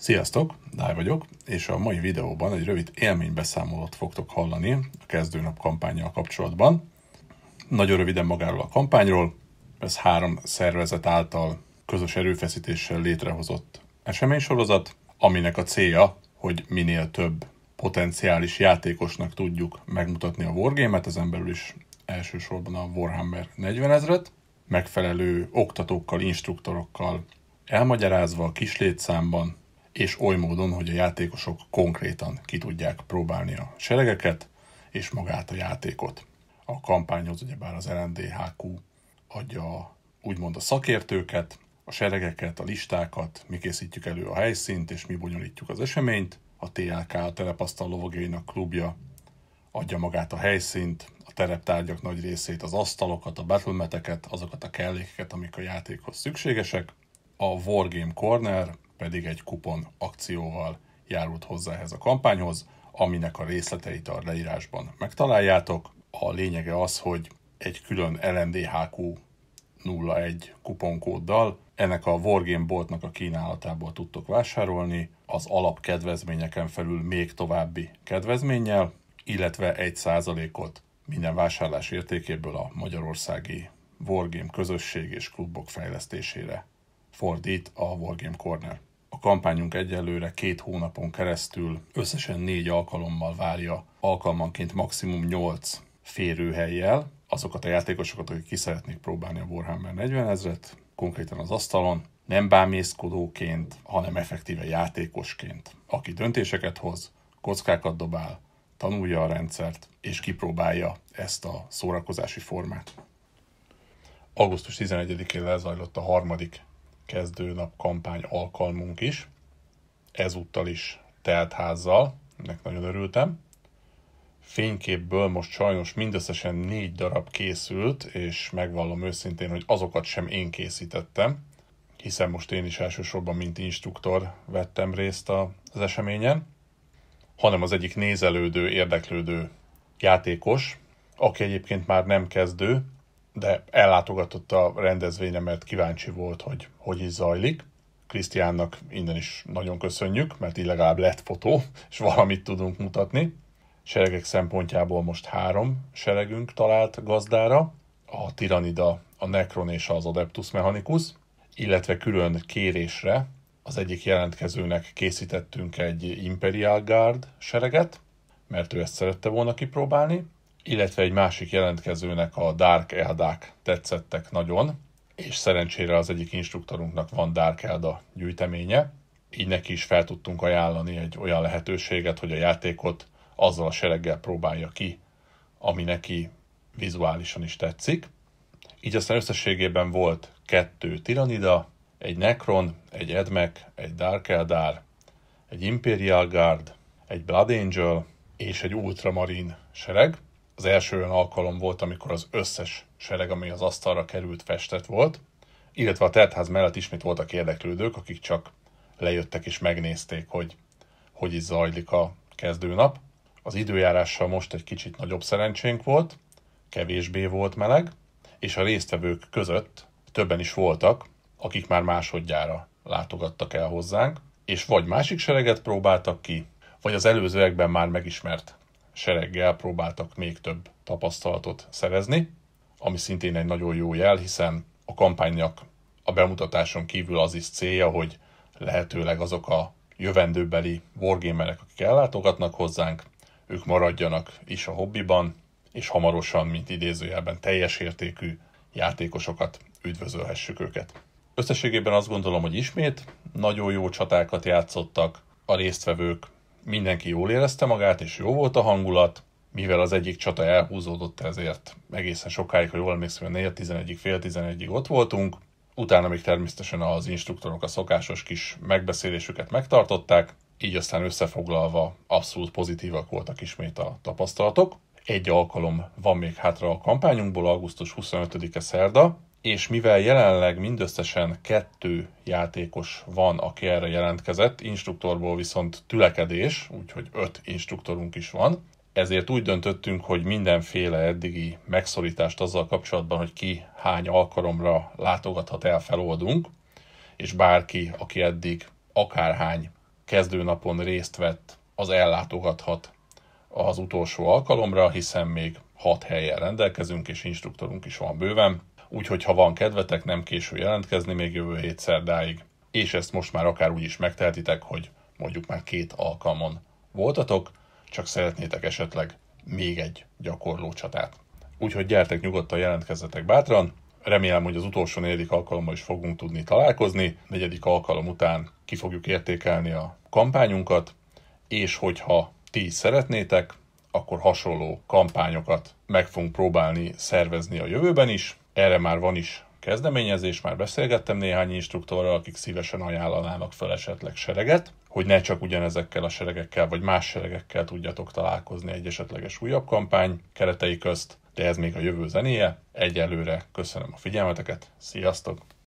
Sziasztok, Dáj vagyok, és a mai videóban egy rövid élménybeszámolót fogtok hallani a kezdőnap kampányjal kapcsolatban. Nagyon röviden magáról a kampányról, ez három szervezet által közös erőfeszítéssel létrehozott eseménysorozat, aminek a célja, hogy minél több potenciális játékosnak tudjuk megmutatni a Wargame-et, ezen belül is elsősorban a Warhammer 40 ezret, megfelelő oktatókkal, instruktorokkal elmagyarázva a kis létszámban, és oly módon, hogy a játékosok konkrétan ki tudják próbálni a seregeket és magát a játékot. A kampányhoz ugyebár az LNDHQ adja úgymond a szakértőket, a seregeket, a listákat, mi készítjük elő a helyszínt, és mi bonyolítjuk az eseményt. A TLK, a Telepasztal Lovagjainak klubja adja magát a helyszínt, a tereptárgyak nagy részét, az asztalokat, a battlemeteket, azokat a kellékeket, amik a játékhoz szükségesek. A Wargame Corner pedig egy kupon akcióval járult hozzá ehhez a kampányhoz, aminek a részleteit a leírásban megtaláljátok. A lényege az, hogy egy külön LNDHQ 01 kuponkóddal ennek a Wargame boltnak a kínálatából tudtok vásárolni, az alapkedvezményeken felül még további kedvezménnyel, illetve 1%-ot minden vásárlás értékéből a magyarországi Wargame közösség és klubok fejlesztésére fordít a Wargame Corner kampányunk egyelőre két hónapon keresztül összesen négy alkalommal várja alkalmanként maximum 8 férőhelyjel azokat a játékosokat, akik ki szeretnék próbálni a Warhammer 40 ezret, konkrétan az asztalon, nem bámészkodóként, hanem effektíve játékosként, aki döntéseket hoz, kockákat dobál, tanulja a rendszert, és kipróbálja ezt a szórakozási formát. Augusztus 11-én lezajlott a harmadik kezdőnap kampány alkalmunk is, ezúttal is teltházzal, ennek nagyon örültem. Fényképből most sajnos mindösszesen négy darab készült, és megvallom őszintén, hogy azokat sem én készítettem, hiszen most én is elsősorban, mint instruktor vettem részt az eseményen, hanem az egyik nézelődő, érdeklődő játékos, aki egyébként már nem kezdő, de ellátogatott a rendezvényre, mert kíváncsi volt, hogy hogy is zajlik. Krisztiánnak innen is nagyon köszönjük, mert így legalább lett fotó, és valamit tudunk mutatni. Seregek szempontjából most három seregünk talált gazdára, a Tiranida, a Necron és az Adeptus Mechanicus, illetve külön kérésre az egyik jelentkezőnek készítettünk egy Imperial Guard sereget, mert ő ezt szerette volna kipróbálni, illetve egy másik jelentkezőnek a Dark Eldák tetszettek nagyon, és szerencsére az egyik instruktorunknak van Dark Elda gyűjteménye, így neki is fel tudtunk ajánlani egy olyan lehetőséget, hogy a játékot azzal a sereggel próbálja ki, ami neki vizuálisan is tetszik. Így aztán összességében volt kettő Tiranida, egy Necron, egy Edmek, egy Dark Eldar, egy Imperial Guard, egy Blood Angel és egy Ultramarine sereg. Az első olyan alkalom volt, amikor az összes sereg, ami az asztalra került, festett volt, illetve a teltház mellett ismét voltak érdeklődők, akik csak lejöttek és megnézték, hogy hogy is zajlik a kezdőnap. Az időjárással most egy kicsit nagyobb szerencsénk volt, kevésbé volt meleg, és a résztvevők között többen is voltak, akik már másodjára látogattak el hozzánk, és vagy másik sereget próbáltak ki, vagy az előzőekben már megismert sereggel próbáltak még több tapasztalatot szerezni, ami szintén egy nagyon jó jel, hiszen a kampánynak a bemutatáson kívül az is célja, hogy lehetőleg azok a jövendőbeli wargamerek, akik ellátogatnak hozzánk, ők maradjanak is a hobbiban, és hamarosan, mint idézőjelben teljes értékű játékosokat üdvözölhessük őket. Összességében azt gondolom, hogy ismét nagyon jó csatákat játszottak, a résztvevők mindenki jól érezte magát, és jó volt a hangulat, mivel az egyik csata elhúzódott, ezért egészen sokáig, ha jól emlékszem, a 4 11 fél 11 ott voltunk, utána még természetesen az instruktorok a szokásos kis megbeszélésüket megtartották, így aztán összefoglalva abszolút pozitívak voltak ismét a tapasztalatok. Egy alkalom van még hátra a kampányunkból, augusztus 25-e szerda, és mivel jelenleg mindösszesen kettő játékos van, aki erre jelentkezett, instruktorból viszont tülekedés, úgyhogy öt instruktorunk is van, ezért úgy döntöttünk, hogy mindenféle eddigi megszorítást azzal kapcsolatban, hogy ki hány alkalomra látogathat el, feloldunk, és bárki, aki eddig akárhány kezdőnapon részt vett, az ellátogathat az utolsó alkalomra, hiszen még hat helyen rendelkezünk, és instruktorunk is van bőven, úgyhogy ha van kedvetek, nem késő jelentkezni még jövő hét szerdáig, és ezt most már akár úgy is megtehetitek, hogy mondjuk már két alkalmon voltatok, csak szeretnétek esetleg még egy gyakorló csatát. Úgyhogy gyertek nyugodtan, jelentkezzetek bátran, remélem, hogy az utolsó negyedik alkalommal is fogunk tudni találkozni, negyedik alkalom után ki fogjuk értékelni a kampányunkat, és hogyha ti szeretnétek, akkor hasonló kampányokat meg fogunk próbálni szervezni a jövőben is, erre már van is kezdeményezés, már beszélgettem néhány instruktorral, akik szívesen ajánlanának fel esetleg sereget, hogy ne csak ugyanezekkel a seregekkel, vagy más seregekkel tudjatok találkozni egy esetleges újabb kampány keretei közt, de ez még a jövő zenéje. Egyelőre köszönöm a figyelmeteket, sziasztok!